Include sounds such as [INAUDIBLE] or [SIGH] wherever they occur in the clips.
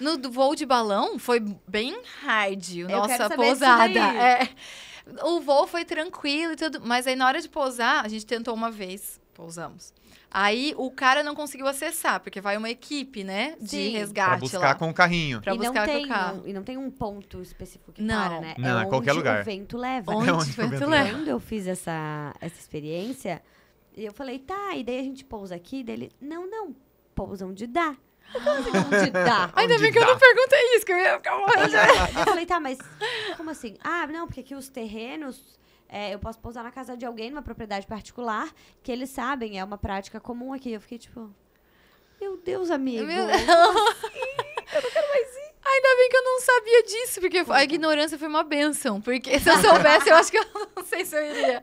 No voo de balão foi bem hard, Eu nossa pousada. É. O voo foi tranquilo e tudo, mas aí na hora de pousar, a gente tentou uma vez, pousamos. Aí o cara não conseguiu acessar, porque vai uma equipe, né? De Sim. resgate. Pra buscar lá. com o carrinho. Pra e buscar tem, com o carro. e não tem um ponto específico que não. para, né? Não, é, é qualquer lugar. O vento leva. Onde, é onde o vento leva. Quando eu fiz essa, essa experiência, eu falei, tá, e daí a gente pousa aqui, dele. Não, não, pousam de dar. Então, assim, onde [LAUGHS] dá? Ainda onde bem que dá. eu não perguntei isso, que eu ia ficar morrendo. Eu falei, tá, mas como assim? Ah, não, porque aqui os terrenos. É, eu posso pousar na casa de alguém, numa propriedade particular, que eles sabem, é uma prática comum aqui. Eu fiquei tipo. Meu Deus, amigo. Meu Deus. Assim? eu não quero mais ir. Ainda bem que eu não sabia disso, porque a é. ignorância foi uma benção. Porque se eu soubesse, eu acho que eu [LAUGHS] não sei se eu iria.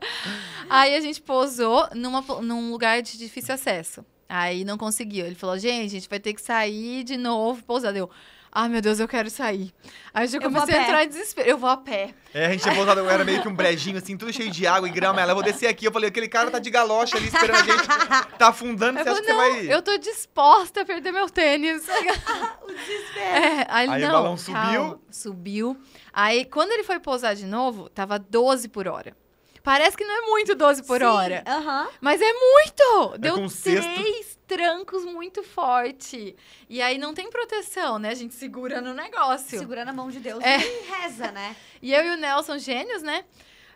Aí a gente pousou numa, num lugar de difícil acesso. Aí não conseguiu. Ele falou, gente, a gente vai ter que sair de novo, pousada. Eu, ah, meu Deus, eu quero sair. Aí eu já comecei a, a entrar em desespero. Eu vou a pé. É, a gente tinha é pousado, era meio que um brejinho, assim, tudo cheio de água e grama. Ela, eu vou descer aqui. Eu falei, aquele cara tá de galocha ali esperando a gente. Tá afundando, eu você acha que não, você vai. Eu tô disposta a perder meu tênis. [LAUGHS] o desespero. É, aí, aí não, o balão subiu. Calma, subiu. Aí, quando ele foi pousar de novo, tava 12 por hora. Parece que não é muito 12 por Sim, hora. Uh -huh. Mas é muito! É Deu três trancos muito forte. E aí não tem proteção, né? A gente segura no negócio. Segura na mão de Deus é. e reza, né? [LAUGHS] e eu e o Nelson, gênios, né?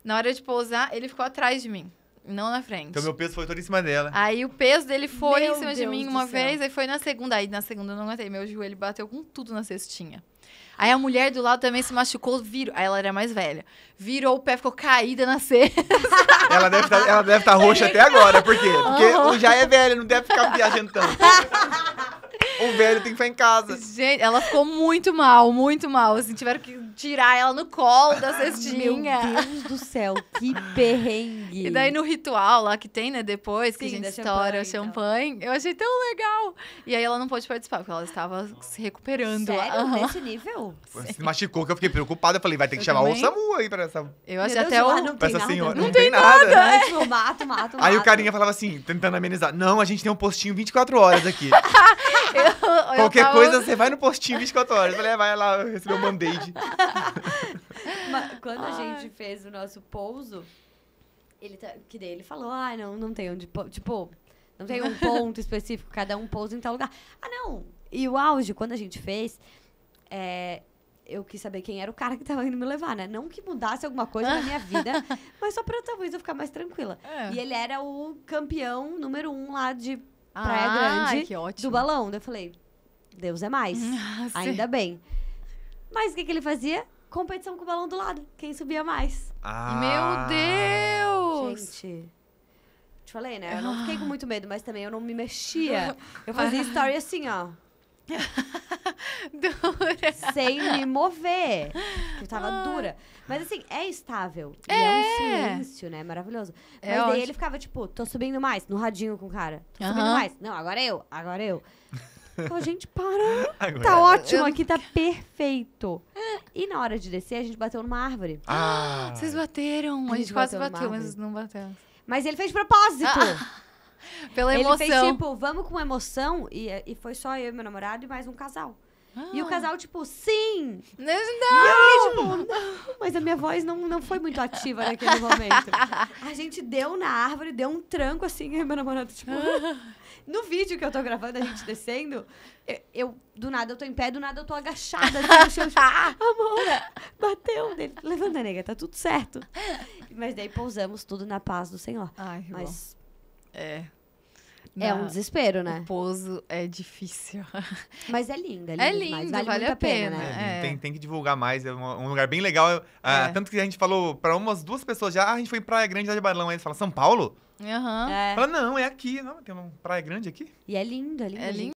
Na hora de pousar, ele ficou atrás de mim. Não na frente. Então meu peso foi todo em cima dela. Aí o peso dele foi meu em cima Deus de mim uma vez, aí foi na segunda. Aí na segunda eu não aguentei. Meu joelho bateu com tudo na cestinha. Aí a mulher do lado também se machucou, virou. Aí ela era mais velha. Virou o pé, ficou caída na cesta. [LAUGHS] ela deve tá, estar tá roxa até agora. Por quê? Porque uhum. já é velho, não deve ficar viajando tanto. [LAUGHS] o velho tem que ficar em casa. Gente, ela ficou muito mal, muito mal. Assim, tiveram que tirar ela no colo da cestinha. Meu Deus do céu, que perrengue. E daí no ritual lá que tem, né, depois, Sim, que a gente estoura champanhe, então. champanhe, eu achei tão legal. E aí ela não pôde participar, porque ela estava se recuperando. Sério? Uhum. Nesse nível? Se machucou, que eu fiquei preocupada. Eu falei, vai ter que eu chamar também. o SAMU aí pra essa... Eu achei até o... Não tem nada. senhora. Não, não tem nada. nada. Né? Tipo, mato, mato, Aí o carinha falava assim, tentando amenizar. Não, a gente tem um postinho 24 horas aqui. [LAUGHS] Eu, Qualquer eu tava... coisa, você vai no postinho 24 horas. Eu falei, ah, vai lá, recebeu um band-aid. [LAUGHS] quando Ai. a gente fez o nosso pouso, ele tá, que daí ele falou, ah, não, não tem onde... Tipo, não tem um [LAUGHS] ponto específico, cada um pousa em tal lugar. Ah, não! E o auge, quando a gente fez, é, eu quis saber quem era o cara que estava indo me levar, né? Não que mudasse alguma coisa na minha vida, [LAUGHS] mas só para talvez eu ficar mais tranquila. É. E ele era o campeão número um lá de é ah, Praia Grande que ótimo. do balão. Daí eu falei, Deus é mais. Nossa. [LAUGHS] Ah, Ainda bem. Mas o que, que ele fazia? Competição com o balão do lado. Quem subia mais. Ah. Meu Deus! Gente te falei, né? Eu não ah. fiquei com muito medo, mas também eu não me mexia. Eu fazia [LAUGHS] story assim, ó. [LAUGHS] [LAUGHS] dura. Sem me mover. Eu tava ah. dura. Mas assim, é estável. É. é um é. silêncio, né? Maravilhoso. É mas é daí ótimo. ele ficava tipo, tô subindo mais, no radinho com o cara. Tô subindo mais. Não, agora é eu, agora eu. Então, gente, para. [LAUGHS] Agora. Tá ótimo aqui, tá perfeito. E na hora de descer, a gente bateu numa árvore. Ah! ah. Vocês bateram. A gente, quase bateu, bateu mas não bateu. Mas ele fez propósito. Ah. ah. Pela emoção. Ele fez tipo, vamos com emoção. E, e foi só eu e meu namorado e mais um casal. Ah. E o ah. casal, tipo, sim! Não! não. E eu, tipo, Mas a minha voz não, não foi muito ativa naquele momento. [LAUGHS] A gente deu na árvore, deu um tranco assim, e meu namorado, tipo. [LAUGHS] no vídeo que eu tô gravando, a gente descendo, eu, eu, do nada eu tô em pé, do nada eu tô agachada assim, no chão, tipo, [LAUGHS] ah, amor, bateu dele. Levanta, nega, tá tudo certo. Mas daí pousamos tudo na paz do Senhor. Ai, que Mas. Bom. É. É um desespero, né? O pouso é difícil. [LAUGHS] Mas é linda, é linda. É lindo, vale, vale a pena. pena né? É, é, tem, tem, que divulgar mais, é um, lugar bem legal. Ah, é. tanto que a gente falou para umas duas pessoas já, ah, a gente foi em Praia Grande, lá de Balão aí eles falam, São Paulo? Aham. Uhum. Fala, não, é aqui. Não, tem uma praia grande aqui. E é lindo, é lindo. É lindo.